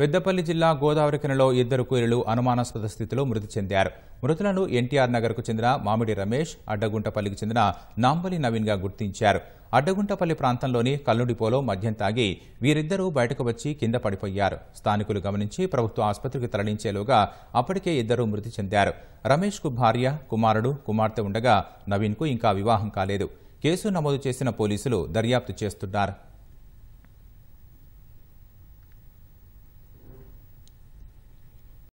పెద్దపల్లి జిల్లా గోదావరి ఇద్దరు కూలీలు అనుమానాస్పద స్థితిలో మృతి చెందారు మృతులను ఎన్టీఆర్ నగర్కు చెందిన మామిడి రమేష్ అడ్డగుంటపల్లికి చెందిన నాంబలి నవీన్గా గుర్తించారు అడ్డగుంటపల్లి ప్రాంతంలోని కల్లుడిపోలో మద్యం తాగి వీరిద్దరూ బయటకు వచ్చి కింద పడిపోయారు స్థానికులు గమనించి ప్రభుత్వ ఆసుపత్రికి తరలించేలోగా అప్పటికే ఇద్దరు మృతి చెందారు రమేష్కు భార్య కుమారుడు కుమార్తె ఉండగా నవీన్కు ఇంకా వివాహం కాలేదు కేసు నమోదు చేసిన పోలీసులు దర్యాప్తు చేస్తున్నారు